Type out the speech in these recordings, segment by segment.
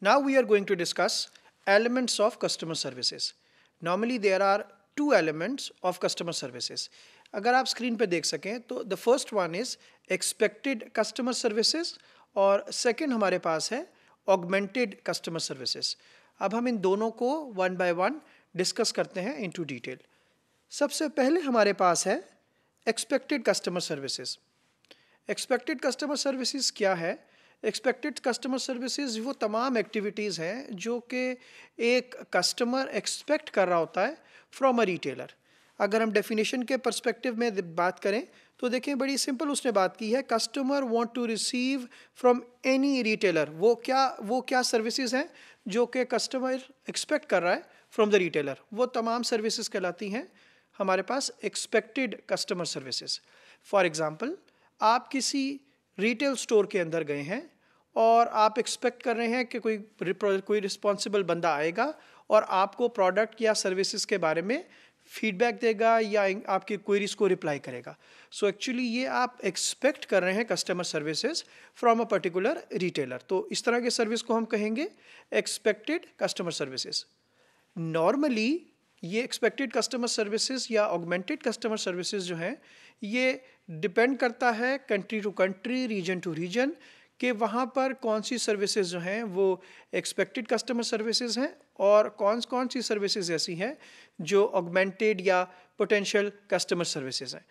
Now we are going to discuss elements of customer services. Normally there are two elements of customer services. अगर आप screen पे देख सकें तो the first one is expected customer services और second हमारे पास है ऑगमेंटेड कस्टमर सर्विसेज अब हम इन दोनों को वन बाय वन डिस्कस करते हैं इन टू डिटेल सबसे पहले हमारे पास है expected customer services expected customer services क्या है एक्सपेक्टेड कस्टमर सर्विसेज वो तमाम एक्टिविटीज़ हैं जो कि एक कस्टमर एक्सपेक्ट कर रहा होता है फ्रॉम अ रिटेलर अगर हम डेफिनेशन के परस्पेक्टिव में बात करें तो देखें बड़ी सिंपल उसने बात की है customer want to receive from any retailer वो क्या वो क्या सर्विसेज हैं जो कि कस्टमर एक्सपेक्ट कर रहा है फ्रॉम द रिटेलर वो तमाम सर्विसेज कहलाती हैं हमारे पास expected customer services for example आप किसी रिटेल स्टोर के अंदर गए हैं और आप एक्सपेक्ट कर रहे हैं कि कोई कोई रिस्पॉन्सिबल बंदा आएगा और आपको प्रोडक्ट या सर्विसेज के बारे में फीडबैक देगा या आपकी क्वेरीज को रिप्लाई करेगा सो so एक्चुअली ये आप एक्सपेक्ट कर रहे हैं customer services from a particular retailer तो इस तरह के सर्विस को हम कहेंगे एक्सपेक्टेड कस्टमर सर्विसेज नॉर्मली ये एक्सपेक्टेड कस्टमर सर्विसेज या ऑगमेंटेड कस्टमर सर्विसेज जो हैं ये डिपेंड करता है country to country region to region कि वहाँ पर कौन सी सर्विसेज जो हैं वो एक्सपेक्टेड कस्टमर सर्विसेज हैं और कौन कौन सी सर्विसेज ऐसी हैं जो ऑगमेंटेड या पोटेंशियल कस्टमर सर्विसेज हैं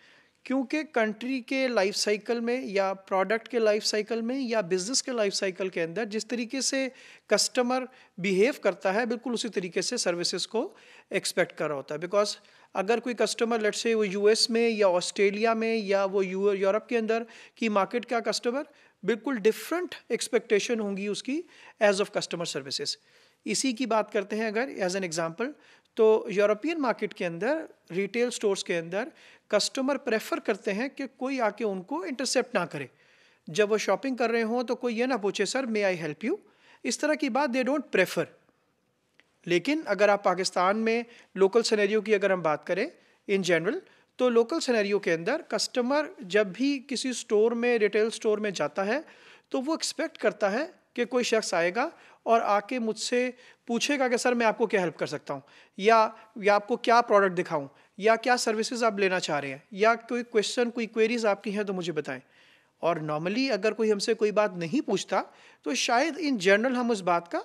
क्योंकि कंट्री के लाइफ साइकिल में या प्रोडक्ट के लाइफ साइकिल में या बिज़नेस के लाइफ साइकिल के अंदर जिस तरीके से कस्टमर बिहेव करता है बिल्कुल उसी तरीके से सर्विसेज को एक्सपेक्ट कर रहा होता है बिकॉज अगर कोई कस्टमर लेट से वो यूएस में या ऑस्ट्रेलिया में या वो यूरोप के अंदर की मार्केट का कस्टमर बिल्कुल डिफरेंट एक्सपेक्टेशन होंगी उसकी एज ऑफ कस्टमर सर्विसेज इसी की बात करते हैं अगर एज एन एग्जांपल तो यूरोपियन मार्केट के अंदर रिटेल स्टोर्स के अंदर कस्टमर प्रेफर करते हैं कि कोई आके उनको इंटरसेप्ट ना करे जब वो शॉपिंग कर रहे हों तो कोई ये ना पूछे sir may I help you इस तरह की बात दे डोंट प्रेफर लेकिन अगर आप पाकिस्तान में लोकल सनेरियो की अगर हम बात करें इन जनरल तो लोकल सिनेरियो के अंदर कस्टमर जब भी किसी स्टोर में रिटेल स्टोर में जाता है तो वो एक्सपेक्ट करता है कि कोई शख्स आएगा और आके मुझसे पूछेगा कि सर मैं आपको क्या हेल्प कर सकता हूँ या या आपको क्या प्रोडक्ट दिखाऊँ या क्या सर्विसेज आप लेना चाह रहे हैं या कोई क्वेश्चन कोई क्वेरीज आपकी हैं तो मुझे बताएं और नॉर्मली अगर कोई हमसे कोई बात नहीं पूछता तो शायद इन जनरल हम उस बात का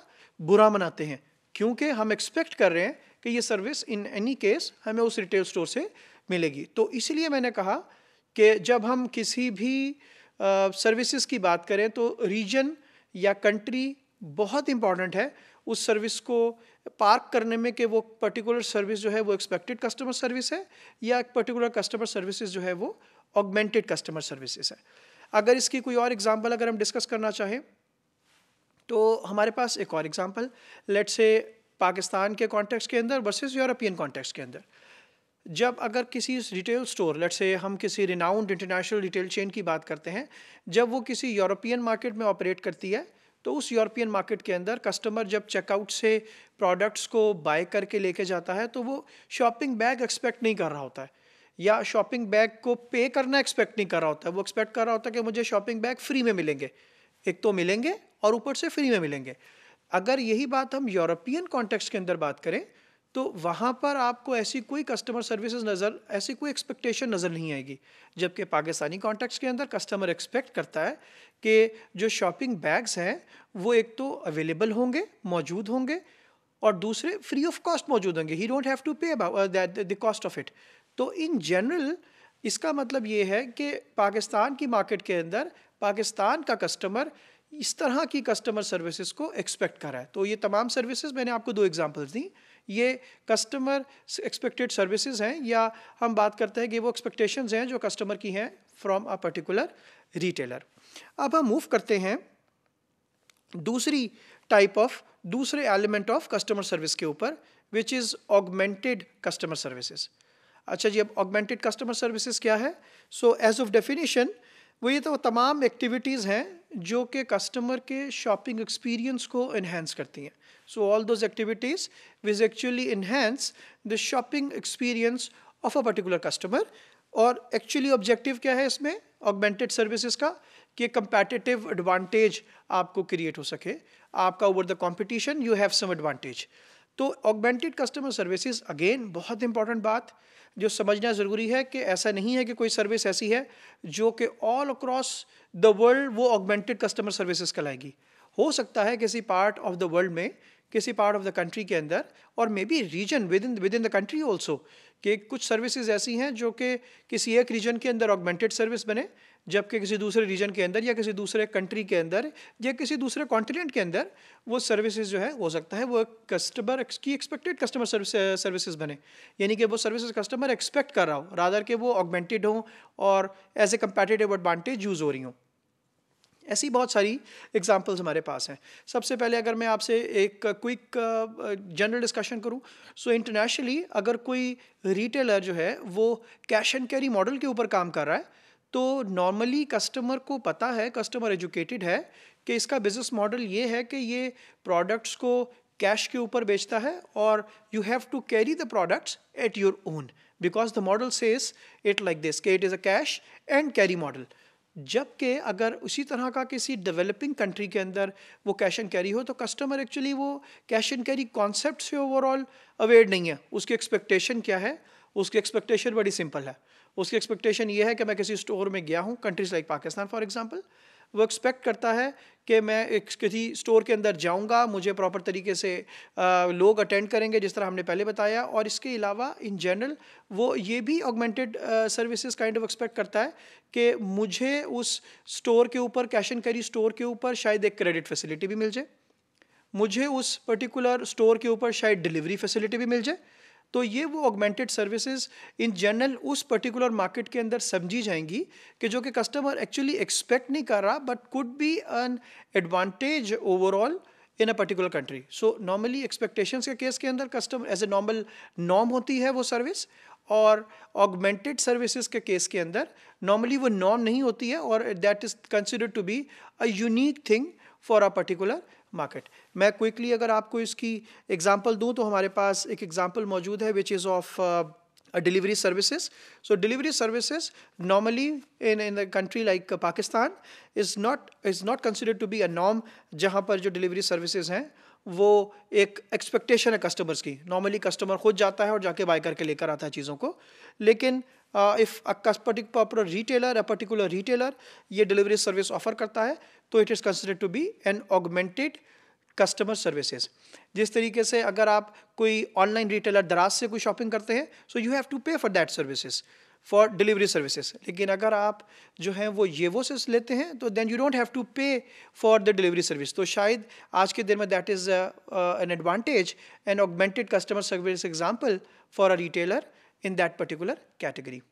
बुरा मनाते हैं क्योंकि हम एक्सपेक्ट कर रहे हैं कि ये सर्विस इन एनी केस हमें उस रिटेल स्टोर से मिलेगी तो इसलिए मैंने कहा कि जब हम किसी भी सर्विसेज की बात करें तो रीजन या कंट्री बहुत इम्पॉर्टेंट है उस सर्विस को पार्क करने में कि वो पर्टिकुलर सर्विस जो है वो एक्सपेक्टेड कस्टमर सर्विस है या एक पर्टिकुलर कस्टमर सर्विसेज जो है वो ऑगमेंटेड कस्टमर सर्विसेज है अगर इसकी कोई और एग्जांपल अगर हम डिस्कस करना चाहें तो हमारे पास एक और एग्जांपल लेट से पाकिस्तान के कॉन्टेक्स्ट के अंदर वर्सेस यूरोपियन कॉन्टेक्स्ट के अंदर जब अगर किसी रिटेल स्टोर लेट से हम किसी रिनाउंड इंटरनेशनल रिटेल चेन की बात करते हैं जब वो किसी यूरोपियन मार्केट में ऑपरेट करती है तो उस यूरोपियन मार्केट के अंदर कस्टमर जब चेकआउट से प्रोडक्ट्स को बाय करके लेके जाता है तो वो शॉपिंग बैग एक्सपेक्ट नहीं कर रहा होता है या शॉपिंग बैग को पे करना एक्सपेक्ट नहीं कर रहा होता है वो एक्सपेक्ट कर रहा होता है कि मुझे शॉपिंग बैग फ्री में मिलेंगे एक तो मिलेंगे और ऊपर से फ्री में मिलेंगे अगर यही बात हम यूरोपियन कॉन्टेक्स्ट के अंदर बात करें तो वहाँ पर आपको ऐसी कोई कस्टमर सर्विसेज नज़र ऐसी कोई एक्सपेक्टेशन नज़र नहीं आएगी जबकि पाकिस्तानी कॉन्टेक्ट्स के अंदर कस्टमर एक्सपेक्ट करता है कि जो शॉपिंग बैग्स हैं वो एक तो अवेलेबल होंगे मौजूद होंगे और दूसरे फ्री ऑफ कॉस्ट मौजूद होंगे ही don't have to pay the cost of it तो इन जनरल इसका मतलब ये है कि पाकिस्तान की मार्केट के अंदर पाकिस्तान का कस्टमर इस तरह की कस्टमर सर्विसेज को एक्सपेक्ट कर रहा है तो ये तमाम सर्विसेज मैंने आपको दो एग्जांपल्स दी ये कस्टमर एक्सपेक्टेड सर्विसेज हैं या हम बात करते हैं कि वो एक्सपेक्टेशंस हैं जो कस्टमर की हैं फ्रॉम अ पर्टिकुलर रिटेलर अब हम मूव करते हैं दूसरी टाइप ऑफ दूसरे एलिमेंट ऑफ कस्टमर सर्विस के ऊपर which is augmented customer services अच्छा जी अब ऑगमेंटेड कस्टमर सर्विसेज क्या है सो एज ऑफ डेफिनेशन वो ये तो तमाम एक्टिविटीज़ हैं जो कि कस्टमर के शॉपिंग एक्सपीरियंस को इन्हेंस करती हैं so all those activities which actually enhance the shopping experience of a particular customer और एक्चुअली ऑब्जेक्टिव क्या है इसमें ऑगमेंटेड सर्विसेज का कि कंपेटिटिव एडवांटेज आपको क्रिएट हो सके आपका over the competition you have some advantage तो ऑगमेंटेड कस्टमर सर्विसेज अगेन बहुत इंपॉर्टेंट बात जो समझना ज़रूरी है कि ऐसा नहीं है कि कोई सर्विस ऐसी है जो कि ऑल अक्रॉस द वर्ल्ड वो ऑगमेंटेड कस्टमर सर्विसेज कहलाएगी हो सकता है किसी पार्ट ऑफ द वर्ल्ड में किसी पार्ट ऑफ द कंट्री के अंदर और maybe region within within the country also कि कुछ सर्विसेज ऐसी हैं जो कि किसी एक रीजन के अंदर ऑगमेंटेड सर्विस बने जबकि किसी दूसरे रीजन के अंदर या किसी दूसरे कंट्री के अंदर या किसी दूसरे कॉन्टिनेंट के अंदर वो सर्विसेज जो है हो सकता है वो कस्टमर की एक्सपेक्टेड कस्टमर सर्विसेज बने यानी कि वो सर्विसेज कस्टमर एक्सपेक्ट कर रहा हो रादर के वो ऑगमेंटेड हों और as a competitive advantage use हो रही हों ऐसी बहुत सारी एग्जांपल्स हमारे पास हैं सबसे पहले अगर मैं आपसे एक क्विक जनरल डिस्कशन करूं सो so इंटरनेशनली अगर कोई रिटेलर जो है वो कैश एंड कैरी मॉडल के ऊपर काम कर रहा है तो नॉर्मली कस्टमर को पता है कस्टमर एजुकेटेड है कि इसका बिजनेस मॉडल ये है कि ये प्रोडक्ट्स को कैश के ऊपर बेचता है और you have to carry the products at your own because the model says it like this के it is a cash and carry model जबकि अगर उसी तरह का किसी डेवलपिंग कंट्री के अंदर वो कैश एंड कैरी हो तो कस्टमर एक्चुअली वो कैश एंड कैरी कॉन्सेप्ट से ओवरऑल अवेयर नहीं है उसकी एक्सपेक्टेशन क्या है उसकी एक्सपेक्टेशन बड़ी सिंपल है उसकी एक्सपेक्टेशन ये है कि मैं किसी स्टोर में गया हूँ countries like Pakistan for example वो एक्सपेक्ट करता है कि मैं एक किसी स्टोर के अंदर जाऊंगा मुझे प्रॉपर तरीके से आ, लोग अटेंड करेंगे जिस तरह हमने पहले बताया और इसके अलावा इन जनरल वो ये भी augmented services kind of expect करता है कि मुझे उस स्टोर के ऊपर कैश एंड कैरी स्टोर के ऊपर शायद एक क्रेडिट फैसिलिटी भी मिल जाए मुझे उस पर्टिकुलर स्टोर के ऊपर शायद डिलीवरी फैसिलिटी भी मिल जाए तो ये वो ऑगमेंटेड सर्विसेज इन जनरल उस पर्टिकुलर मार्केट के अंदर समझी जाएंगी कि जो कि कस्टमर एक्चुअली एक्सपेक्ट नहीं कर रहा but could be an advantage overall in a particular country so normally expectations के केस के अंदर customer as a normal norm होती है वो सर्विस और ऑगमेंटेड सर्विसेज के केस के अंदर नॉर्मली वो नॉर्म नहीं होती है और that is considered to be a unique thing for a particular market मैं क्विकली अगर आपको इसकी एग्जाम्पल दूँ तो हमारे पास एक एग्जाम्पल मौजूद है which is of delivery services so delivery services normally in in the country like Pakistan is not is not consider to be a नॉम जहाँ पर जो डिलीवरी सर्विसेज हैं वो एक एक्सपेक्टेशन है कस्टमर्स की नॉर्मली कस्टमर खुद जाता है और जाके बाय करके लेकर आता है चीज़ों को लेकिन if a particular retailer a particular retailer ये डिलीवरी सर्विस ऑफर करता है तो it is consider to be an augmented customer services जिस तरीके से अगर आप कोई ऑनलाइन रिटेलर दराज से कोई शॉपिंग करते हैं so you have to pay for that services for delivery services लेकिन अगर आप जो हैं वो ये वो से लेते हैं तो then you don't have to pay for the delivery service तो शायद आज के दिन में that is an advantage an augmented customer service example for a retailer in that particular category.